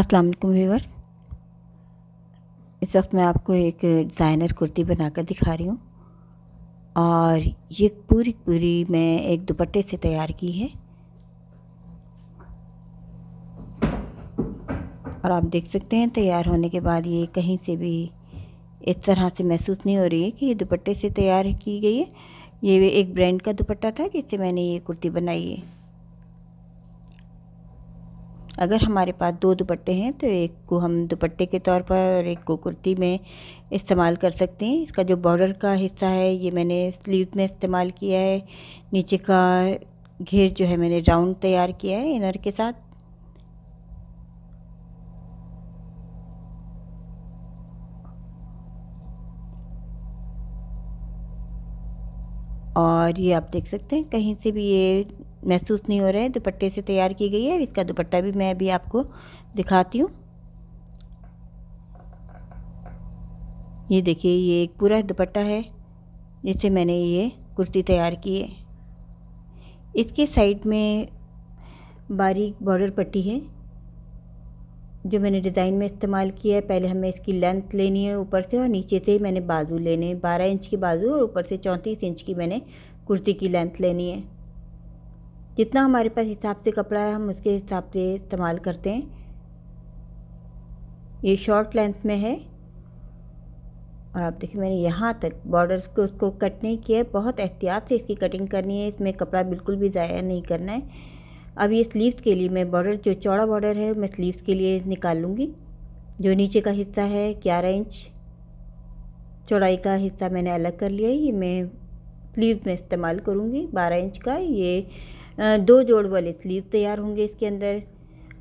अस्सलाम वालेकुम व्यूअर्स इस वक्त मैं आपको एक डिज़ाइनर कुर्ती बनाकर दिखा रही हूँ और ये पूरी पूरी मैं एक दुपट्टे से तैयार की है और आप देख सकते हैं तैयार होने के बाद ये कहीं से भी इस तरह से महसूस नहीं हो रही है कि ये दुपट्टे से तैयार की गई है ये एक ब्रांड का दुपट्टा था जिससे मैंने ये कुर्ती बनाई है अगर हमारे पास दो दुपट्टे हैं तो एक को हम दुपट्टे के तौर पर और एक को कुर्ती में इस्तेमाल कर सकते हैं इसका जो बॉर्डर का हिस्सा है ये मैंने स्लीव में इस्तेमाल किया है नीचे का घेर जो है मैंने राउंड तैयार किया है इनर के साथ और ये आप देख सकते हैं कहीं से भी ये महसूस नहीं हो रहा है दुपट्टे से तैयार की गई है इसका दुपट्टा भी मैं अभी आपको दिखाती हूँ ये देखिए ये एक पूरा दुपट्टा है जिससे मैंने ये कुर्ती तैयार की है इसके साइड में बारीक बॉर्डर पट्टी है जो मैंने डिज़ाइन में इस्तेमाल किया है पहले हमें इसकी लेंथ लेनी है ऊपर से और नीचे से ही मैंने बाजू लेने बारह इंच की बाजू और ऊपर से चौंतीस इंच की मैंने कुर्ती की लेंथ लेनी है जितना हमारे पास हिसाब से कपड़ा है हम उसके हिसाब से इस्तेमाल करते हैं ये शॉर्ट लेंथ में है और आप देखिए मैंने यहाँ तक बॉर्डर्स को उसको कट नहीं किया है बहुत एहतियात से इसकी कटिंग करनी है इसमें कपड़ा बिल्कुल भी ज़ाया नहीं करना है अब ये स्लीव्स के लिए मैं बॉर्डर जो चौड़ा बॉर्डर है मैं स्लीव्स के लिए निकाल लूँगी जो नीचे का हिस्सा है ग्यारह इंच चौड़ाई का हिस्सा मैंने अलग कर लिया ये मैं स्लीव में इस्तेमाल करूँगी बारह इंच का ये दो जोड़ वाले स्लीव तैयार होंगे इसके अंदर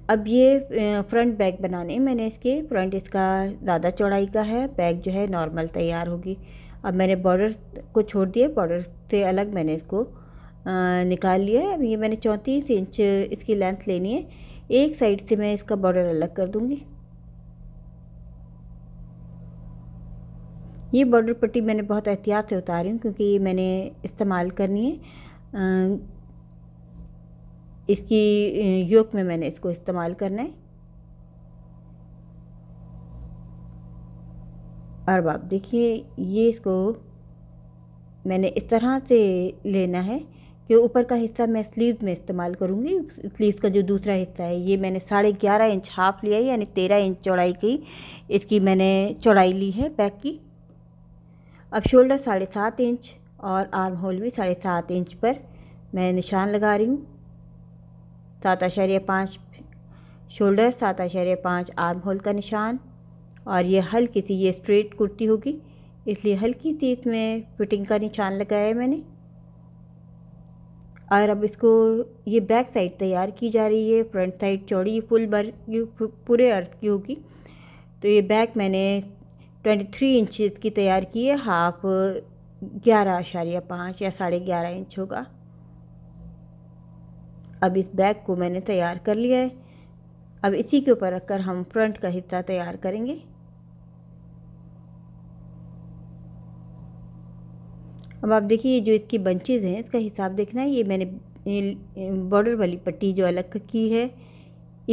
अब ये फ्रंट बैग बनाने मैंने इसके फ्रंट इसका ज़्यादा चौड़ाई का है बैग जो है नॉर्मल तैयार होगी अब मैंने बॉर्डर को छोड़ दिया बॉर्डर से अलग मैंने इसको निकाल लिया है अब ये मैंने चौंतीस इंच इसकी लेंथ लेनी है एक साइड से मैं इसका बॉर्डर अलग कर दूँगी ये बॉर्डर पट्टी मैंने बहुत एहतियात से उतारी हूँ क्योंकि ये मैंने इस्तेमाल करनी है इसकी योग में मैंने इसको इस्तेमाल करना है और आप देखिए ये इसको मैंने इस तरह से लेना है कि ऊपर का हिस्सा मैं स्लीव में इस्तेमाल करूँगी स्लीव का जो दूसरा हिस्सा है ये मैंने साढ़े ग्यारह इंच हाफ लिया है यानी तेरह इंच चौड़ाई की इसकी मैंने चौड़ाई ली है बैक की अब शोल्डर साढ़े सात इंच और आर्म होल भी साढ़े सात इंच पर मैं निशान लगा रही हूँ सात आशार्य पाँच शोल्डर सात आशार्य पाँच आर्म होल का निशान और ये हल्की सी ये स्ट्रेट कुर्ती होगी इसलिए हल्की सी इसमें फिटिंग का निशान लगाया है मैंने और अब इसको ये बैक साइड तैयार की जा रही है फ्रंट साइड चौड़ी फुल बर पूरे अर्थ की होगी तो ये बैक मैंने ट्वेंटी थ्री इंचज़ की तैयार की है हाफ ग्यारह आशार्य पाँच या साढ़े ग्यारह इंच होगा अब इस बैग को मैंने तैयार कर लिया है अब इसी के ऊपर रखकर हम फ्रंट का हिस्सा तैयार करेंगे अब आप देखिए जो इसकी बंचेज़ हैं इसका हिसाब देखना है ये मैंने बॉर्डर वाली पट्टी जो अलग की है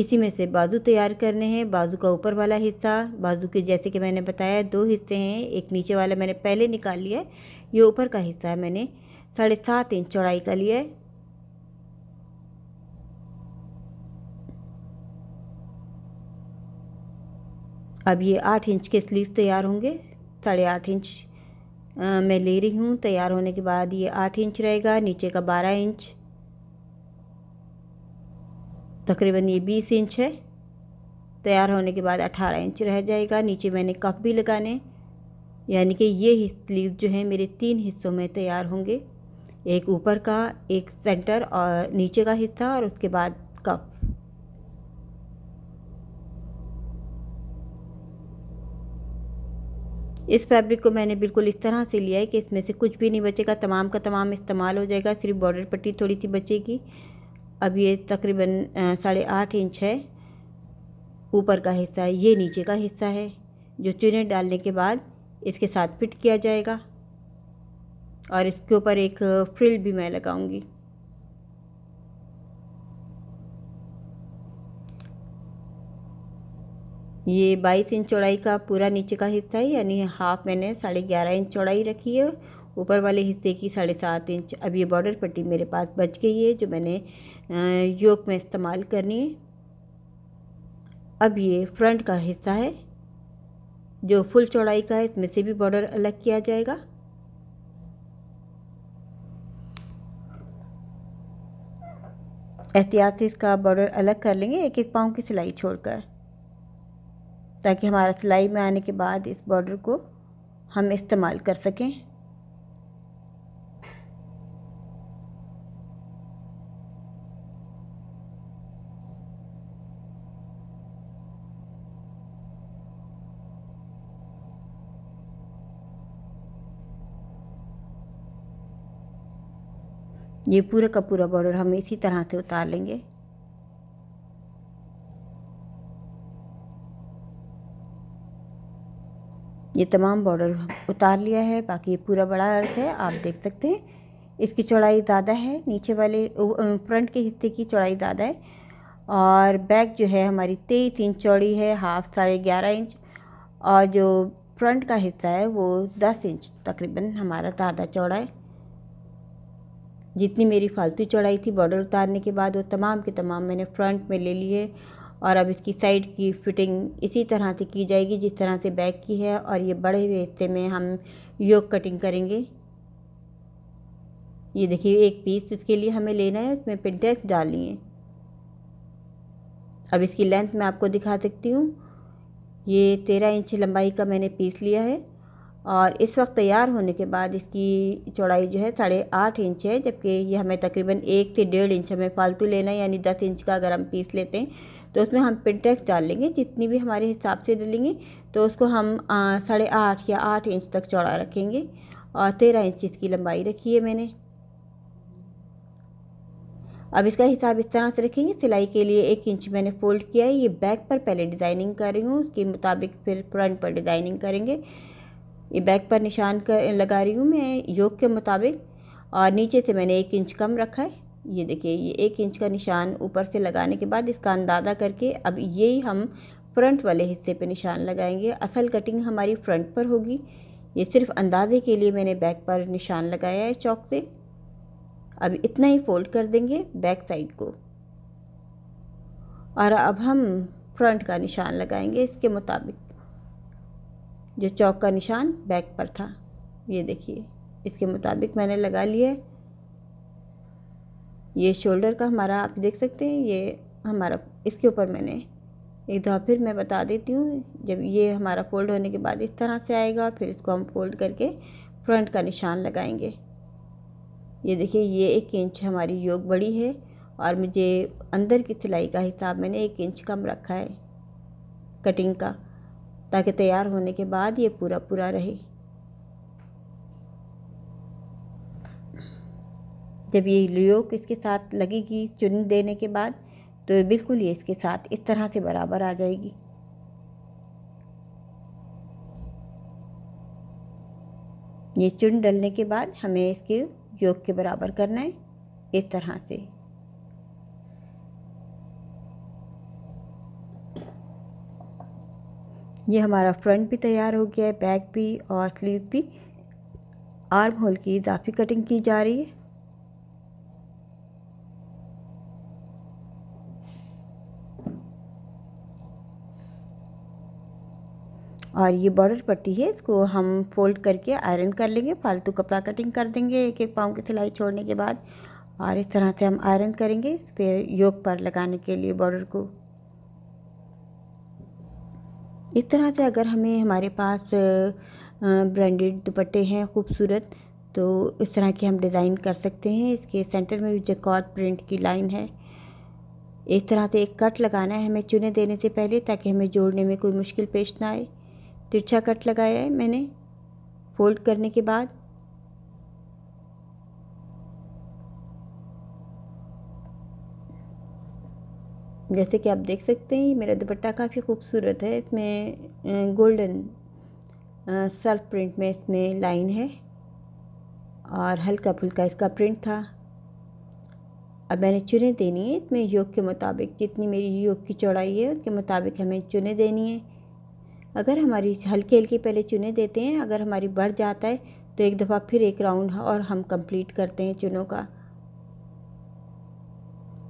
इसी में से बाजू तैयार करने हैं बाजू का ऊपर वाला हिस्सा बाजू के जैसे कि मैंने बताया दो हिस्से हैं एक नीचे वाला मैंने पहले निकाल लिया है ये ऊपर का हिस्सा है मैंने साढ़े सात इंच चौड़ाई का लिया है अब ये आठ इंच के स्लीव तैयार होंगे साढ़े आठ इंच आ, मैं ले रही हूँ तैयार होने के बाद ये आठ इंच रहेगा नीचे का बारह इंच तकरीबन ये बीस इंच है तैयार होने के बाद अठारह इंच रह जाएगा नीचे मैंने कफ भी लगाने यानी कि ये स्लीव जो है मेरे तीन हिस्सों में तैयार होंगे एक ऊपर का एक सेंटर और नीचे का हिस्सा और उसके बाद कफ इस फैब्रिक को मैंने बिल्कुल इस तरह से लिया है कि इसमें से कुछ भी नहीं बचेगा तमाम का तमाम इस्तेमाल हो जाएगा सिर्फ बॉर्डर पट्टी थोड़ी सी बचेगी अब ये तकरीबन साढ़े आठ इंच है ऊपर का हिस्सा है ये नीचे का हिस्सा है जो चुने डालने के बाद इसके साथ फिट किया जाएगा और इसके ऊपर एक फ्रिल भी मैं लगाऊँगी ये 22 इंच चौड़ाई का पूरा नीचे का हिस्सा है यानी हाफ मैंने साढ़े ग्यारह इंच चौड़ाई रखी है ऊपर वाले हिस्से की साढ़े सात इंच अब ये बॉर्डर पट्टी मेरे पास बच गई है जो मैंने योक में इस्तेमाल करनी है अब ये फ्रंट का हिस्सा है जो फुल चौड़ाई का है इसमें से भी बॉर्डर अलग किया जाएगा एहतियात से इसका बॉर्डर अलग कर लेंगे एक एक पाँव की सिलाई छोड़कर ताकि हमारा सिलाई में आने के बाद इस बॉर्डर को हम इस्तेमाल कर सकें ये पूरा का पूरा बॉर्डर हम इसी तरह से उतार लेंगे ये तमाम बॉर्डर उतार लिया है बाकी ये पूरा बड़ा अर्थ है आप देख सकते हैं इसकी चौड़ाई ज़्यादा है नीचे वाले फ्रंट के हिस्से की चौड़ाई ज़्यादा है और बैक जो है हमारी तेईस इंच चौड़ी है हाफ साढ़े ग्यारह इंच और जो फ्रंट का हिस्सा है वो दस इंच तकरीबन हमारा ज़्यादा चौड़ा है जितनी मेरी फालतू चौड़ाई थी बॉर्डर उतारने के बाद वो तमाम के तमाम मैंने फ्रंट में ले लिए और अब इसकी साइड की फिटिंग इसी तरह से की जाएगी जिस तरह से बैक की है और ये बड़े हुए हिस्से में हम योग कटिंग करेंगे ये देखिए एक पीस इसके लिए हमें लेना है उसमें पिंटेक्स डाल लिए अब इसकी लेंथ मैं आपको दिखा सकती हूँ ये तेरह इंच लंबाई का मैंने पीस लिया है और इस वक्त तैयार होने के बाद इसकी चौड़ाई जो है साढ़े आठ इंच है जबकि ये हमें तकरीबन एक से डेढ़ इंच हमें फालतू लेना है यानी दस इंच का अगर हम पीस लेते हैं तो उसमें हम पिंटेक्स डाल लेंगे जितनी भी हमारे हिसाब से डालेंगे तो उसको हम साढ़े आठ या आठ इंच तक चौड़ा रखेंगे और तेरह इंच इसकी लंबाई रखी है मैंने अब इसका हिसाब इस तरह से रखेंगे सिलाई के लिए एक इंच मैंने फोल्ड किया है ये बैक पर पहले डिज़ाइनिंग कर रही हूँ उसके मुताबिक फिर फ्रंट पर डिज़ाइनिंग करेंगे ये बैक पर निशान कर लगा रही हूँ मैं योग के मुताबिक और नीचे से मैंने एक इंच कम रखा है ये देखिए ये एक इंच का निशान ऊपर से लगाने के बाद इसका अंदाज़ा करके अब यही हम फ्रंट वाले हिस्से पे निशान लगाएंगे असल कटिंग हमारी फ्रंट पर होगी ये सिर्फ अंदाज़े के लिए मैंने बैक पर निशान लगाया है चौक से अब इतना ही फोल्ड कर देंगे बैक साइड को और अब हम फ्रंट का निशान लगाएंगे इसके मुताबिक जो चौक का निशान बैक पर था ये देखिए इसके मुताबिक मैंने लगा लिया ये शोल्डर का हमारा आप देख सकते हैं ये हमारा इसके ऊपर मैंने एक दफ़ा फिर मैं बता देती हूँ जब ये हमारा फोल्ड होने के बाद इस तरह से आएगा फिर इसको हम फोल्ड करके फ्रंट का निशान लगाएंगे ये देखिए ये एक इंच हमारी योग बड़ी है और मुझे अंदर की सिलाई का हिसाब मैंने एक इंच कम रखा है कटिंग का ताकि तैयार होने के बाद ये पूरा पूरा रहे जब ये लियोग इसके साथ लगेगी चुन देने के बाद तो बिल्कुल ये इसके साथ इस तरह से बराबर आ जाएगी ये चुन डलने के बाद हमें इसके योग के बराबर करना है इस तरह से ये हमारा फ्रंट भी तैयार हो गया है बैक भी और स्लीव भी आर्म होल की इजाफी कटिंग की जा रही है और ये बॉर्डर पट्टी है इसको हम फोल्ड करके आयरन कर लेंगे फालतू कपड़ा कटिंग कर देंगे एक एक पाँव की सिलाई छोड़ने के बाद और इस तरह से हम आयरन करेंगे इस पर योग पर लगाने के लिए बॉर्डर को इस तरह से अगर हमें हमारे पास ब्रांडेड दुपट्टे हैं खूबसूरत तो इस तरह के हम डिज़ाइन कर सकते हैं इसके सेंटर में भी जकॉर्ड प्रिंट की लाइन है इस तरह से एक कट लगाना है हमें चुने देने से पहले ताकि हमें जोड़ने में कोई मुश्किल पेश ना आए तिरछा कट लगाया है मैंने फोल्ड करने के बाद जैसे कि आप देख सकते हैं मेरा दुपट्टा काफ़ी खूबसूरत है इसमें गोल्डन सेल्फ प्रिंट में इसमें लाइन है और हल्का फुल्का इसका प्रिंट था अब मैंने चुने देनी है इसमें योग के मुताबिक जितनी मेरी योग की चौड़ाई है उसके मुताबिक हमें चुने देनी है अगर हमारी हल्के हल्के पहले चुने देते हैं अगर हमारी बढ़ जाता है तो एक दफ़ा फिर एक राउंड और हम कंप्लीट करते हैं चुनों का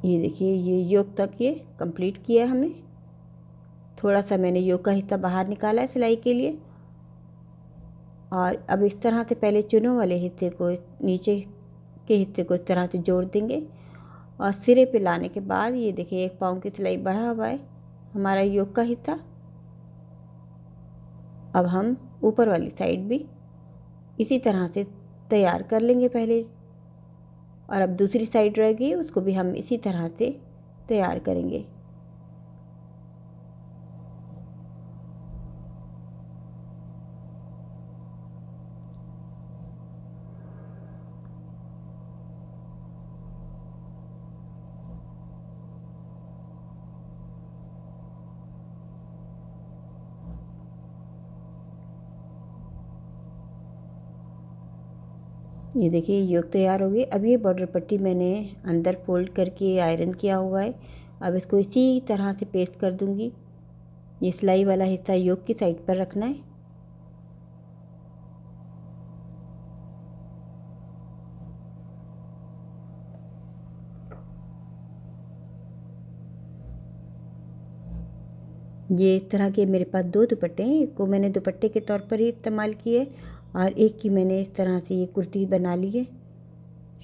ये देखिए ये योग तक ये कंप्लीट किया है हमने थोड़ा सा मैंने योग का हिस्सा बाहर निकाला है सिलाई के लिए और अब इस तरह से पहले चुनों वाले हिस्से को नीचे के हिस्से को इस तरह से जोड़ देंगे और सिरे पे लाने के बाद ये देखिए एक पाँव की सिलाई बढ़ा हुआ है हमारा योग का हिस्सा अब हम ऊपर वाली साइड भी इसी तरह से तैयार कर लेंगे पहले और अब दूसरी साइड रह गई उसको भी हम इसी तरह से तैयार करेंगे ये देखिए योग तैयार हो गई अब ये बॉर्डर पट्टी मैंने अंदर फोल्ड करके आयरन किया हुआ है अब इसको इसी तरह से पेस्ट कर दूंगी ये सिलाई वाला हिस्सा योग की साइड पर रखना है ये इस तरह के मेरे पास दो दुपट्टे हैं एक को मैंने दुपट्टे के तौर पर ही इस्तेमाल किए और एक की मैंने इस तरह से ये कुर्ती बना ली है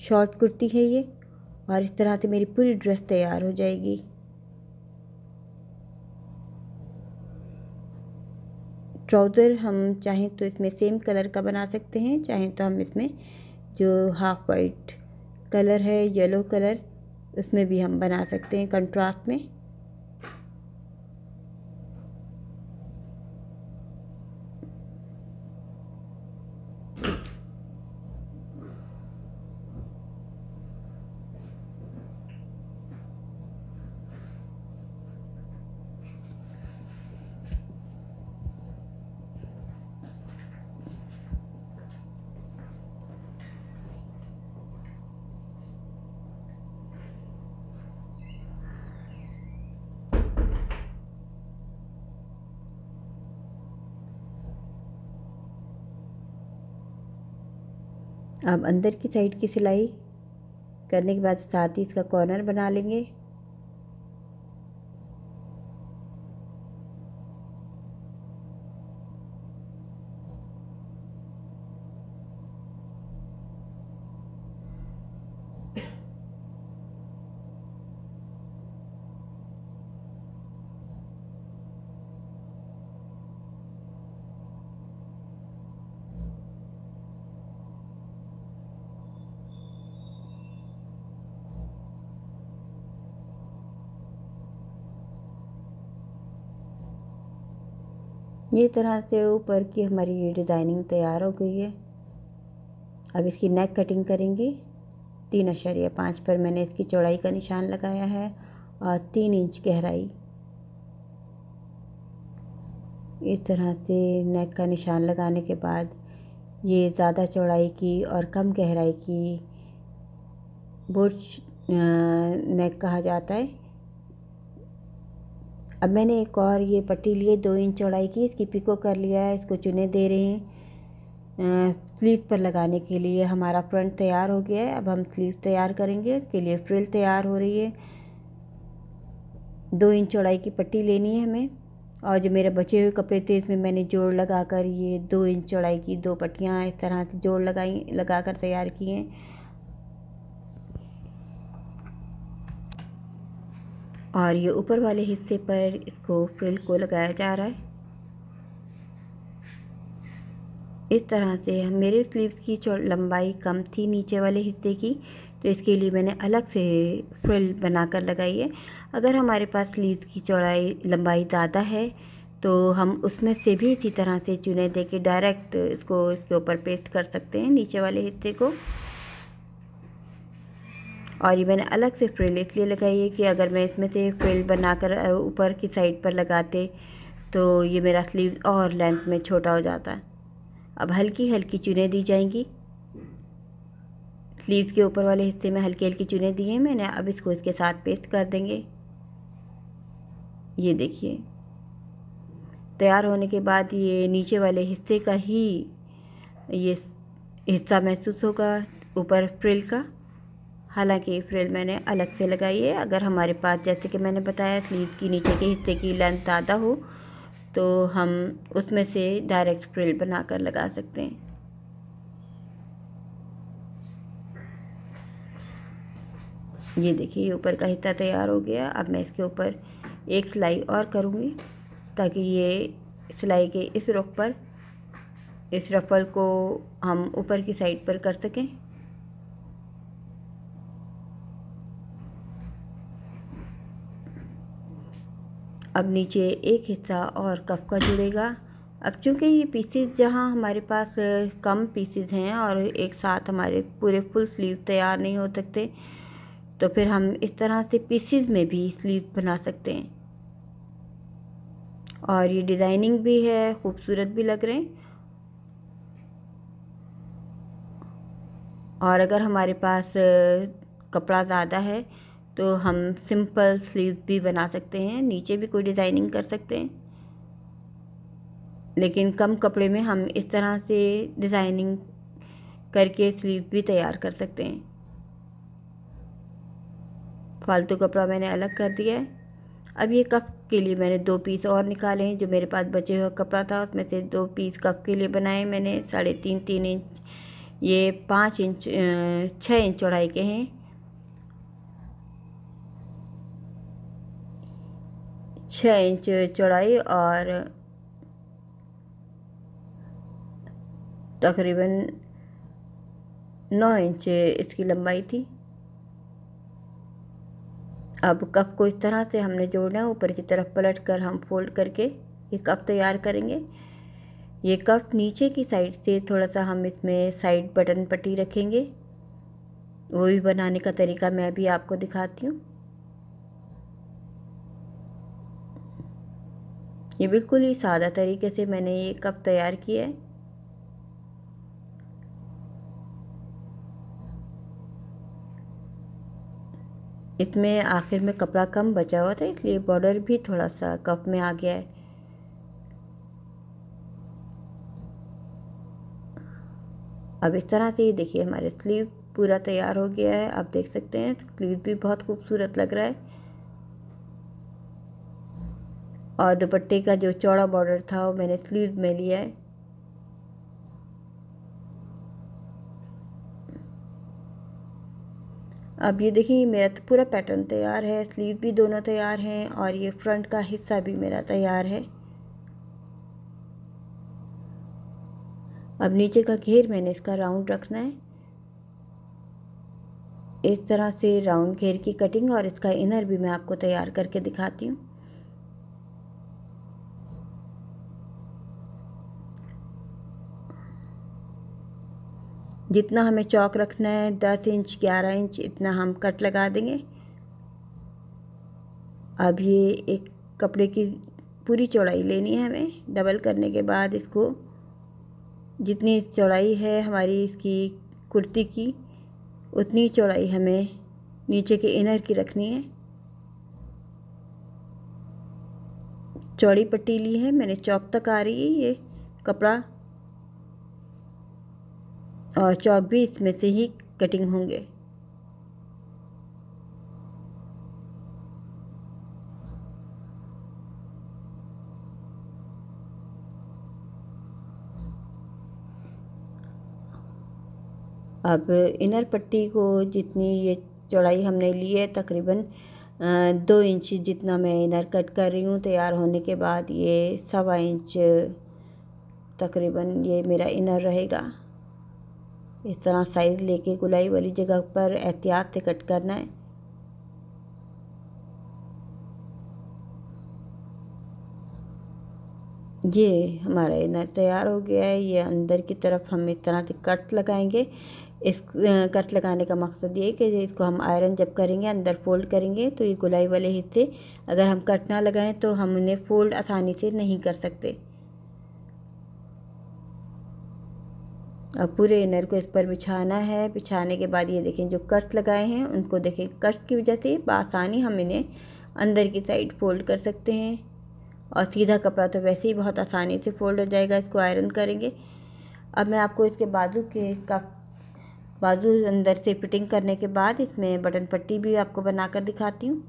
शॉर्ट कुर्ती है ये और इस तरह से मेरी पूरी ड्रेस तैयार हो जाएगी ट्राउज़र हम चाहें तो इसमें सेम कलर का बना सकते हैं चाहें तो हम इसमें जो हाफ वाइट कलर है येलो कलर उसमें भी हम बना सकते हैं कंट्रास्ट में अब अंदर की साइड की सिलाई करने के बाद साथ ही इसका कॉर्नर बना लेंगे ये तरह से ऊपर की हमारी ये डिज़ाइनिंग तैयार हो गई है अब इसकी नेक कटिंग करेंगे तीन अशरिया पाँच पर मैंने इसकी चौड़ाई का निशान लगाया है और तीन इंच गहराई इस तरह से नेक का निशान लगाने के बाद ये ज़्यादा चौड़ाई की और कम गहराई की बुर्ज नेक कहा जाता है अब मैंने एक और ये पट्टी लिए दो इंच चौड़ाई की इसकी पिको कर लिया है इसको चुने दे रहे हैं स्लीव पर लगाने के लिए हमारा फ्रंट तैयार हो गया है अब हम स्लीव तैयार करेंगे उसके लिए फ्रिल तैयार हो रही है दो इंच चौड़ाई की पट्टी लेनी है हमें और जो मेरे बचे हुए कपड़े थे इसमें मैंने जोड़ लगा कर ये दो इंच चौड़ाई की दो पट्टियाँ इस तरह से जोड़ लगाई लगा कर तैयार किए और ये ऊपर वाले हिस्से पर इसको फ्रिल को लगाया जा रहा है इस तरह से हम मेरे स्लीव्स की लंबाई कम थी नीचे वाले हिस्से की तो इसके लिए मैंने अलग से फ्रिल बनाकर लगाई है अगर हमारे पास स्लीव्स की चौड़ाई लंबाई ज़्यादा है तो हम उसमें से भी इसी तरह से चुने दे के डायरेक्ट इसको इसके ऊपर पेस्ट कर सकते हैं नीचे वाले हिस्से को और ये मैंने अलग से फ्रिल इसलिए लगाई है कि अगर मैं इसमें से फ्रिल बनाकर ऊपर की साइड पर लगाते तो ये मेरा स्लीव और लेंथ में छोटा हो जाता अब हल्की हल्की चुने दी जाएंगी स्लीव के ऊपर वाले हिस्से में हल्की हल्की चुने दिए मैंने अब इसको इसके साथ पेस्ट कर देंगे ये देखिए तैयार होने के बाद ये नीचे वाले हिस्से का ही ये हिस्सा महसूस होगा ऊपर फ्रिल का हालांकि फ्रिल मैंने अलग से लगाई है अगर हमारे पास जैसे कि मैंने बताया स्लीव की नीचे के हिस्से की लेंथ ज़्यादा हो तो हम उसमें से डायरेक्ट फ्रिल बनाकर लगा सकते हैं ये देखिए ऊपर का हिस्सा तैयार हो गया अब मैं इसके ऊपर एक सिलाई और करूँगी ताकि ये सिलाई के इस रुख पर इस रफल को हम ऊपर की साइड पर कर सकें अब नीचे एक हिस्सा और कफ़ का जुड़ेगा अब चूंकि ये पीसेज जहाँ हमारे पास कम पीसेज हैं और एक साथ हमारे पूरे फुल स्लीव तैयार नहीं हो सकते तो फिर हम इस तरह से पीसेज में भी स्लीव बना सकते हैं और ये डिज़ाइनिंग भी है खूबसूरत भी लग रहे हैं और अगर हमारे पास कपड़ा ज़्यादा है तो हम सिंपल स्लीव भी बना सकते हैं नीचे भी कोई डिज़ाइनिंग कर सकते हैं लेकिन कम कपड़े में हम इस तरह से डिज़ाइनिंग करके स्लीव भी तैयार कर सकते हैं फालतू कपड़ा मैंने अलग कर दिया है अब ये कप के लिए मैंने दो पीस और निकाले हैं जो मेरे पास बचे हुए कपड़ा था उसमें से दो पीस कप के लिए बनाए मैंने साढ़े तीन तीन इंच ये पाँच इंच छः इंच चौड़ाई के हैं छः इंच चौड़ाई और तकरीबन नौ इंच इसकी लंबाई थी अब कप को इस तरह से हमने जोड़ना है ऊपर की तरफ पलट कर हम फोल्ड करके ये कप तैयार करेंगे ये कप नीचे की साइड से थोड़ा सा हम इसमें साइड बटन पट्टी रखेंगे वो भी बनाने का तरीका मैं भी आपको दिखाती हूँ ये बिल्कुल ही सादा तरीके से मैंने ये कप तैयार किया है इसमें आखिर में कपड़ा कम बचा हुआ था इसलिए बॉर्डर भी थोड़ा सा कप में आ गया है अब इस तरह से ये देखिए हमारे स्लीव पूरा तैयार हो गया है आप देख सकते हैं स्लीव भी बहुत खूबसूरत लग रहा है और दुपट्टे का जो चौड़ा बॉर्डर था वो मैंने स्लीव में लिया है अब ये देखिए मेरा तो पूरा पैटर्न तैयार है स्लीव भी दोनों तैयार हैं और ये फ्रंट का हिस्सा भी मेरा तैयार है अब नीचे का घेर मैंने इसका राउंड रखना है इस तरह से राउंड घेर की कटिंग और इसका इनर भी मैं आपको तैयार करके दिखाती हूँ जितना हमें चौक रखना है दस इंच ग्यारह इंच इतना हम कट लगा देंगे अब ये एक कपड़े की पूरी चौड़ाई लेनी है हमें डबल करने के बाद इसको जितनी चौड़ाई है हमारी इसकी कुर्ती की उतनी चौड़ाई हमें नीचे के इनर की रखनी है चौड़ी पट्टी ली है मैंने चौक तक आ रही है ये कपड़ा और चौक भी इसमें से ही कटिंग होंगे अब इनर पट्टी को जितनी ये चौड़ाई हमने ली है तकरीबन दो इंच जितना मैं इनर कट कर रही हूँ तैयार होने के बाद ये सवा इंच तकरीबन ये मेरा इनर रहेगा इस तरह साइड लेके गुलाई वाली जगह पर एहतियात से कट करना है ये हमारा इनर तैयार हो गया है ये अंदर की तरफ हम इस तरह से कट लगाएंगे इस कट लगाने का मकसद ये कि इसको हम आयरन जब करेंगे अंदर फोल्ड करेंगे तो ये गुलाई वाले हिस्से अगर हम कट ना लगाएं तो हम उन्हें फोल्ड आसानी से नहीं कर सकते अब पूरे इनर को इस पर बिछाना है बिछाने के बाद ये देखें जो कर्स लगाए हैं उनको देखें कर्स की वजह से बसानी हम इन्हें अंदर की साइड फोल्ड कर सकते हैं और सीधा कपड़ा तो वैसे ही बहुत आसानी से फोल्ड हो जाएगा इसको आयरन करेंगे अब मैं आपको इसके बाजू के कफ बाजू अंदर से फिटिंग करने के बाद इसमें बटन पट्टी भी आपको बनाकर दिखाती हूँ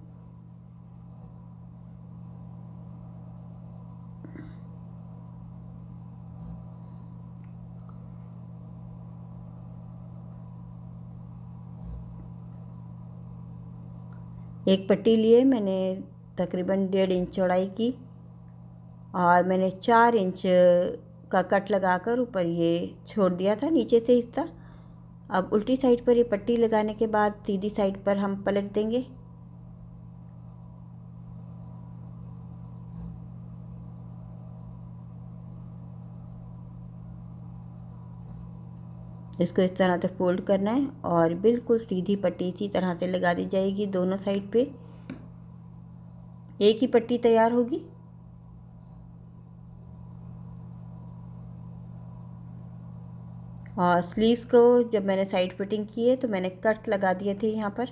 एक पट्टी लिए मैंने तकरीबन डेढ़ इंच चौड़ाई की और मैंने चार इंच का कट लगाकर ऊपर ये छोड़ दिया था नीचे से हिस्सा अब उल्टी साइड पर ये पट्टी लगाने के बाद सीधी साइड पर हम पलट देंगे इसको इस तरह से फोल्ड करना है और बिल्कुल सीधी पट्टी इसी तरह से लगा दी जाएगी दोनों साइड पे एक ही पट्टी तैयार होगी और स्लीव्स को जब मैंने साइड फिटिंग की है तो मैंने कट लगा दिए थे यहाँ पर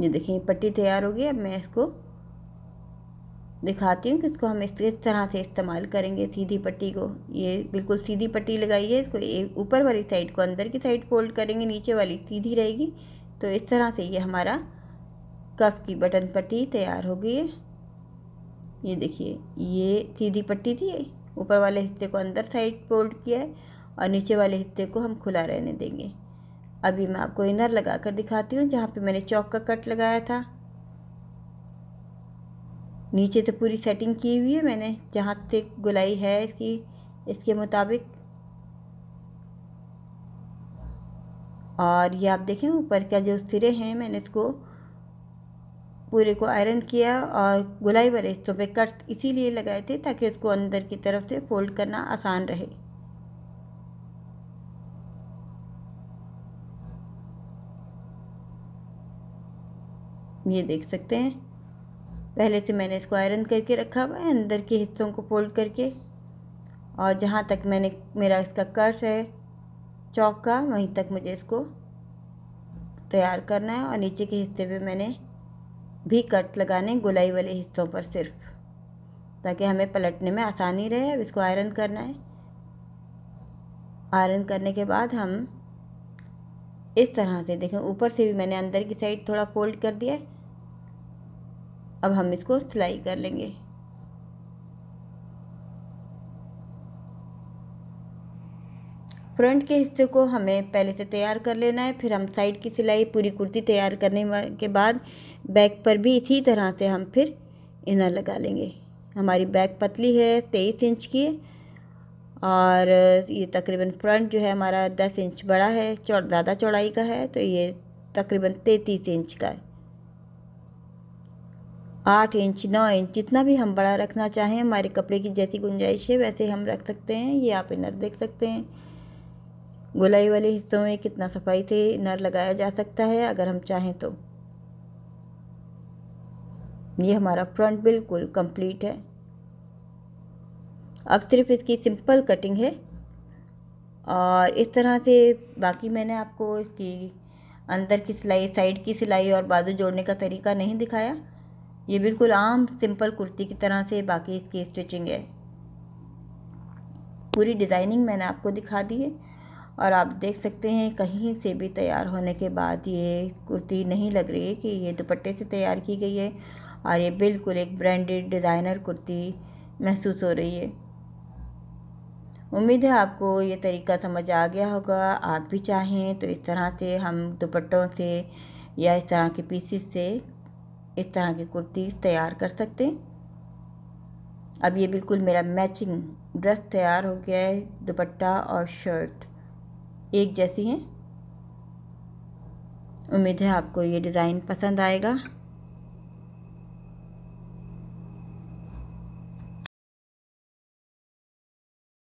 ये देखिए पट्टी तैयार हो गई अब मैं इसको दिखाती हूँ कि इसको हम इस तरह से इस्तेमाल करेंगे सीधी पट्टी को ये बिल्कुल सीधी पट्टी लगाइए इसको ऊपर वाली साइड को अंदर की साइड फोल्ड करेंगे नीचे वाली सीधी रहेगी तो इस तरह से ये हमारा कफ की बटन पट्टी तैयार हो गई है ये देखिए ये सीधी पट्टी थी ऊपर वाले हिस्से को अंदर साइड फोल्ड किया है और नीचे वाले हिस्से को हम खुला रहने देंगे अभी मैं आपको इनर लगा कर दिखाती हूँ जहाँ पर मैंने चौक का कट लगाया था नीचे तो पूरी सेटिंग की हुई है मैंने जहाँ तक गुलाई है इसकी इसके मुताबिक और ये आप देखें ऊपर का जो सिरे हैं मैंने इसको पूरे को आयरन किया और गुलाई वाले हिस्सों पर कट इसीलिए लगाए थे ताकि उसको अंदर की तरफ से फोल्ड करना आसान रहे ये देख सकते हैं पहले से मैंने इसको आयरन करके रखा हुआ है अंदर के हिस्सों को फोल्ड करके और जहाँ तक मैंने मेरा इसका कर्स है चौक का वहीं तक मुझे इसको तैयार करना है और नीचे के हिस्से पे मैंने भी कट लगाने गोलाई वाले हिस्सों पर सिर्फ ताकि हमें पलटने में आसानी रहे अब इसको आयरन करना है आयरन करने के बाद हम इस तरह से देखें ऊपर से भी मैंने अंदर की साइड थोड़ा फोल्ड कर दिया है अब हम इसको सिलाई कर लेंगे फ्रंट के हिस्से को हमें पहले से तैयार कर लेना है फिर हम साइड की सिलाई पूरी कुर्ती तैयार करने के बाद बैक पर भी इसी तरह से हम फिर इनर लगा लेंगे हमारी बैक पतली है तेईस इंच की और ये तकरीबन फ्रंट जो है हमारा दस इंच बड़ा है चौ ज़्यादा चौड़ाई का है तो ये तकरीबन तैंतीस इंच का है आठ इंच नौ इंच जितना भी हम बड़ा रखना चाहें हमारे कपड़े की जैसी गुंजाइश है वैसे हम रख सकते हैं ये आप इनर देख सकते हैं गुलाई वाले हिस्सों में कितना सफाई से इनर लगाया जा सकता है अगर हम चाहें तो ये हमारा फ्रंट बिल्कुल कंप्लीट है अब सिर्फ इसकी सिंपल कटिंग है और इस तरह से बाकी मैंने आपको इसकी अंदर की सिलाई साइड की सिलाई और बाजू जोड़ने का तरीका नहीं दिखाया ये बिल्कुल आम सिंपल कुर्ती की तरह से बाकी इसकी स्टिचिंग है पूरी डिज़ाइनिंग मैंने आपको दिखा दी है और आप देख सकते हैं कहीं से भी तैयार होने के बाद ये कुर्ती नहीं लग रही है कि ये दुपट्टे से तैयार की गई है और ये बिल्कुल एक ब्रांडेड डिज़ाइनर कुर्ती महसूस हो रही है उम्मीद है आपको ये तरीका समझ आ गया होगा आप भी चाहें तो इस तरह से हम दुपट्टों से या इस तरह के पीसीस से इस तरह की कुर्ती तैयार कर सकते हैं अब ये बिल्कुल मेरा मैचिंग ड्रेस तैयार हो गया है दुपट्टा और शर्ट एक जैसी है उम्मीद है आपको ये डिज़ाइन पसंद आएगा